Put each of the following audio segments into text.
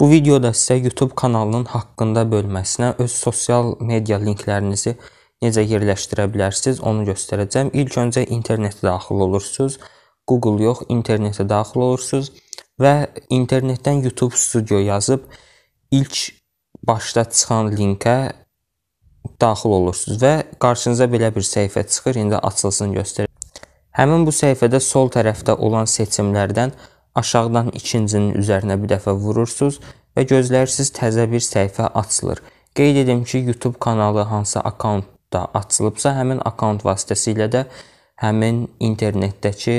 Bu videoda sizə YouTube kanalının haqqında bölməsinə öz sosial media linklərinizi necə yerləşdirə bilərsiniz, onu göstərəcəm. İlk öncə internetə daxil olursunuz. Google yox, internetə daxil olursunuz və internetdən YouTube Studio yazıb ilk başda çıxan linkə daxil olursunuz və qarşınıza belə bir səhifə çıxır. İndi açılsın göstərir. Həmin bu səhifədə sol tərəfdə olan seçimlərdən aşağıdan ikincinin üzərinə bir dəfə vurursunuz və gözləyirsiniz təzə bir səhifə açılır. Qeyd edim ki, YouTube kanalı hansı akkauntda açılıbsa, həmin akkaunt vasitəsilə də həmin internetdəki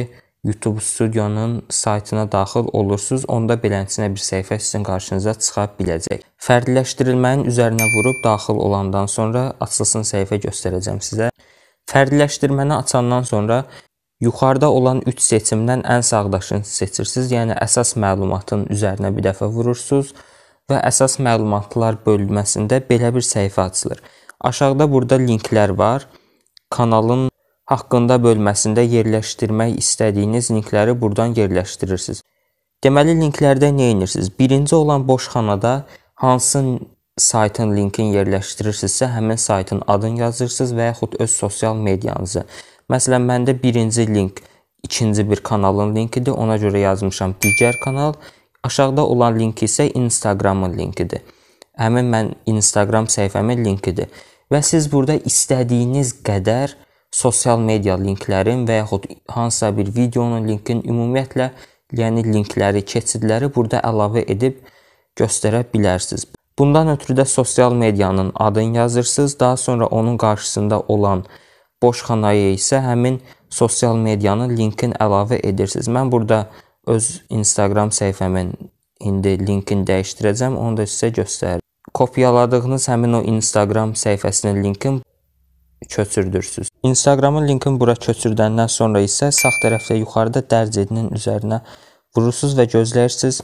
YouTube studiyonun saytına daxil olursunuz, onda belənçinə bir səhifə sizin qarşınıza çıxa biləcək. Fərdiləşdirilmənin üzərinə vurub daxil olandan sonra açılsın səhifə göstərəcəm sizə. Fərdiləşdirməni açandan sonra Yuxarıda olan 3 seçimdən ən sağdakını seçirsiniz. Yəni əsas məlumatın üzərinə bir dəfə vurursunuz və əsas məlumatlar bölməsində belə bir səhifə açılır. Aşağıda burada linklər var. Kanalın haqqında bölməsində yerləşdirmək istədiyiniz linkləri burdan yerləşdirirsiniz. Deməli linklərdə nə edirsiniz? Birinci olan boş xanada hansı saytın linkini yerləşdirirsinizsə, həmin saytın adını yazırsınız və yaxud öz sosial medianızı Məsələn, məndə birinci link ikinci bir kanalın linkidir. Ona görə yazmışam digər kanal. Aşağıda olan link isə Instagramın linkidir. Həmin mən Instagram səhifəmin linkidir. Və siz burada istədiyiniz qədər sosial media linklərin və yaxud hansısa bir videonun linkin ümumiyyətlə, yəni linkləri, keçidləri burada əlavə edib göstərə bilərsiniz. Bundan ötürü də sosial medianın adını yazırsınız, daha sonra onun qarşısında olan boşxanaya isə həmin sosial medianı linkin əlavə edirsiniz. Mən burada öz Instagram səhifəmin indi linkini dəyişdirəcəm, onu da sizə göstərirəm. Kopyaladığınız həmin o Instagram səhifəsinin linkin köçürdürsüz. Instagramın linkini bura köçürdəndən sonra isə sağ tərəfdə yuxarıda dərcinin üzərinə vurursunuz və gözləyirsiniz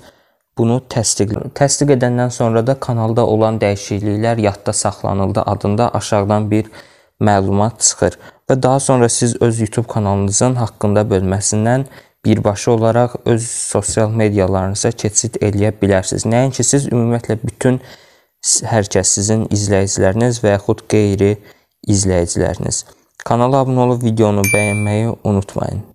bunu təsdiq təsdiq edəndən sonra da kanalda olan dəyişikliklər yadda saxlanıldı adında aşağıdan bir məlumat çıxır və daha sonra siz öz YouTube kanalınızın haqqında bölməsindən birbaşa olaraq öz sosial mediyalarınıza keçid eləyə bilərsiniz. Nəinki siz ümumiyyətlə bütün hər kəs sizin izləyiciləriniz və yaxud qeyri izləyiciləriniz. Kanala abunə olub videonu bəyənməyi unutmayın.